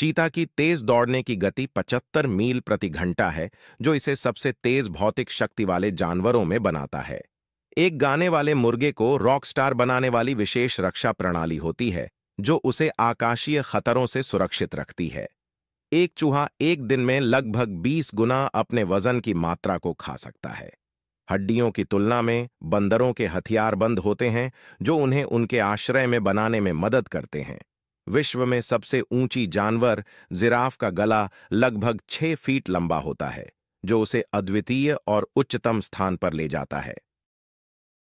चीता की तेज दौड़ने की गति 75 मील प्रति घंटा है जो इसे सबसे तेज भौतिक शक्ति वाले जानवरों में बनाता है एक गाने वाले मुर्गे को रॉक स्टार बनाने वाली विशेष रक्षा प्रणाली होती है जो उसे आकाशीय खतरों से सुरक्षित रखती है एक चूहा एक दिन में लगभग 20 गुना अपने वजन की मात्रा को खा सकता है हड्डियों की तुलना में बंदरों के हथियार बंद होते हैं जो उन्हें उनके आश्रय में बनाने में मदद करते हैं विश्व में सबसे ऊंची जानवर जिराफ का गला लगभग छह फीट लंबा होता है जो उसे अद्वितीय और उच्चतम स्थान पर ले जाता है